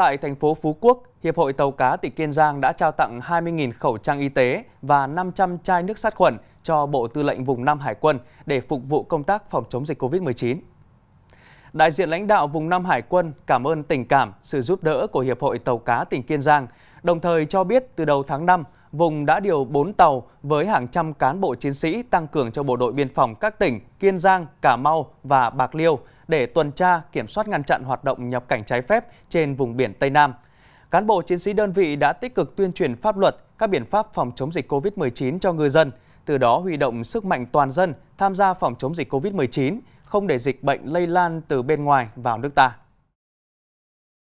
Tại thành phố Phú Quốc, Hiệp hội Tàu cá tỉnh Kiên Giang đã trao tặng 20.000 khẩu trang y tế và 500 chai nước sát khuẩn cho Bộ Tư lệnh Vùng Nam Hải quân để phục vụ công tác phòng chống dịch COVID-19. Đại diện lãnh đạo Vùng Nam Hải quân cảm ơn tình cảm, sự giúp đỡ của Hiệp hội Tàu cá tỉnh Kiên Giang, đồng thời cho biết từ đầu tháng 5, vùng đã điều 4 tàu với hàng trăm cán bộ chiến sĩ tăng cường cho bộ đội biên phòng các tỉnh Kiên Giang, Cà Mau và Bạc Liêu để tuần tra, kiểm soát ngăn chặn hoạt động nhập cảnh trái phép trên vùng biển Tây Nam. Cán bộ chiến sĩ đơn vị đã tích cực tuyên truyền pháp luật, các biện pháp phòng chống dịch COVID-19 cho ngư dân, từ đó huy động sức mạnh toàn dân tham gia phòng chống dịch COVID-19, không để dịch bệnh lây lan từ bên ngoài vào nước ta.